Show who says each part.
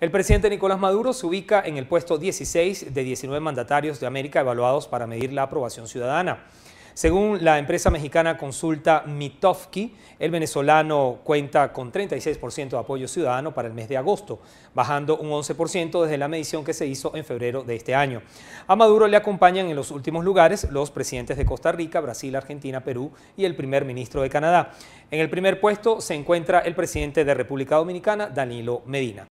Speaker 1: El presidente Nicolás Maduro se ubica en el puesto 16 de 19 mandatarios de América evaluados para medir la aprobación ciudadana. Según la empresa mexicana consulta Mitofsky, el venezolano cuenta con 36% de apoyo ciudadano para el mes de agosto, bajando un 11% desde la medición que se hizo en febrero de este año. A Maduro le acompañan en los últimos lugares los presidentes de Costa Rica, Brasil, Argentina, Perú y el primer ministro de Canadá. En el primer puesto se encuentra el presidente de República Dominicana, Danilo Medina.